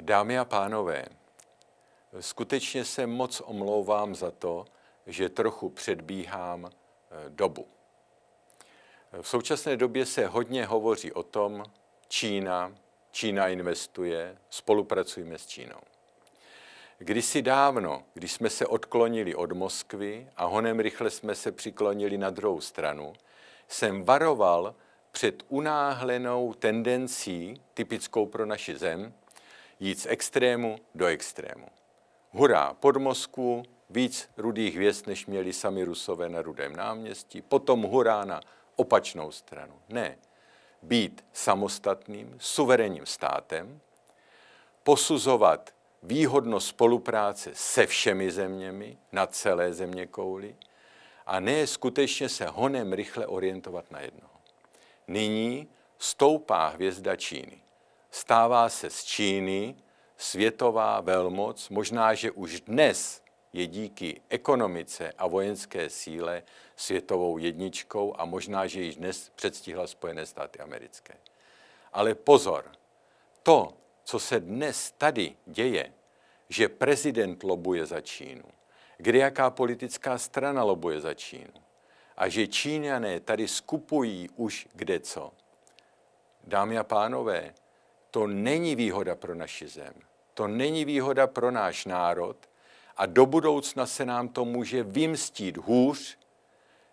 Dámy a pánové, skutečně se moc omlouvám za to, že trochu předbíhám eh, dobu. V současné době se hodně hovoří o tom, Čína, Čína investuje, spolupracujeme s Čínou. Kdysi dávno, když jsme se odklonili od Moskvy a honem rychle jsme se přiklonili na druhou stranu, jsem varoval před unáhlenou tendencí, typickou pro naši zem, jít z extrému do extrému. Hurá pod Moskvu, víc rudých hvězd, než měli sami Rusové na Rudém náměstí, potom hurá na opačnou stranu. Ne, být samostatným, suverénním státem, posuzovat výhodnost spolupráce se všemi zeměmi na celé země kouli a ne skutečně se honem rychle orientovat na jednoho. Nyní stoupá hvězda Číny stává se z Číny světová velmoc, možná, že už dnes je díky ekonomice a vojenské síle světovou jedničkou a možná, že již dnes předstihla Spojené státy americké. Ale pozor, to, co se dnes tady děje, že prezident lobuje za Čínu, kde jaká politická strana lobuje za Čínu a že Číňané tady skupují už kde co. Dámy a pánové, to není výhoda pro naši zem, to není výhoda pro náš národ a do budoucna se nám to může vymstít hůř,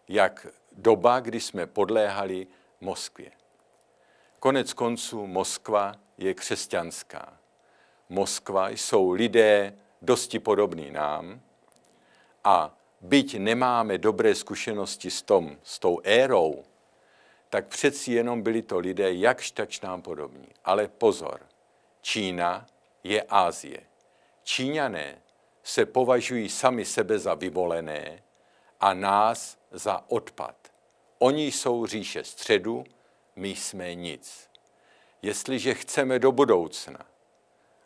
jak doba, kdy jsme podléhali Moskvě. Konec konců Moskva je křesťanská. Moskva jsou lidé dosti podobní nám a byť nemáme dobré zkušenosti s, tom, s tou érou, tak přeci jenom byli to lidé jakž takž nám podobní. Ale pozor, Čína je Ázie. Číňané se považují sami sebe za vyvolené a nás za odpad. Oni jsou říše středu, my jsme nic. Jestliže chceme do budoucna,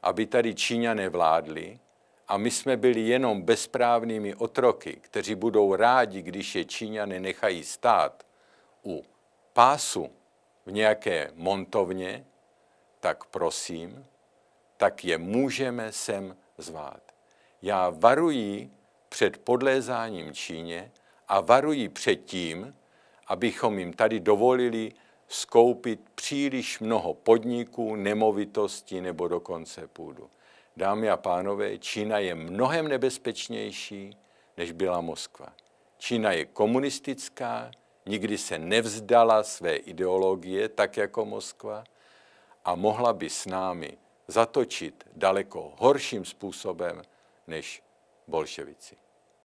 aby tady Číňané vládli a my jsme byli jenom bezprávnými otroky, kteří budou rádi, když je Číňané nechají stát u pásu v nějaké montovně, tak prosím, tak je můžeme sem zvát. Já varuji před podlézáním Číně a varuji před tím, abychom jim tady dovolili skoupit příliš mnoho podniků, nemovitosti nebo dokonce půdu. Dámy a pánové, Čína je mnohem nebezpečnější, než byla Moskva. Čína je komunistická, nikdy se nevzdala své ideologie, tak jako Moskva, a mohla by s námi zatočit daleko horším způsobem než bolševici.